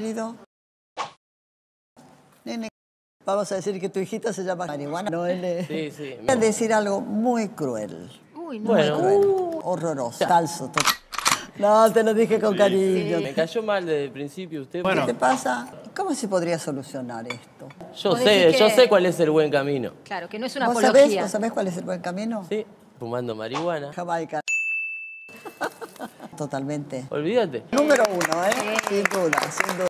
querido? Nene, vamos a decir que tu hijita se llama marihuana. No, Nene. Sí, sí. Voy a decir algo muy cruel. Uy, no. Muy cruel. horroroso, falso. No, te lo dije con cariño. Me cayó mal desde el principio usted. ¿Qué te pasa? ¿Cómo se podría solucionar esto? Yo sé, yo sé cuál es el buen camino. Claro, que no es una apología. Sabés, ¿Vos cuál es el buen camino? Sí, fumando marihuana. Jamaica. Totalmente. Olvídate. Número uno, ¿eh?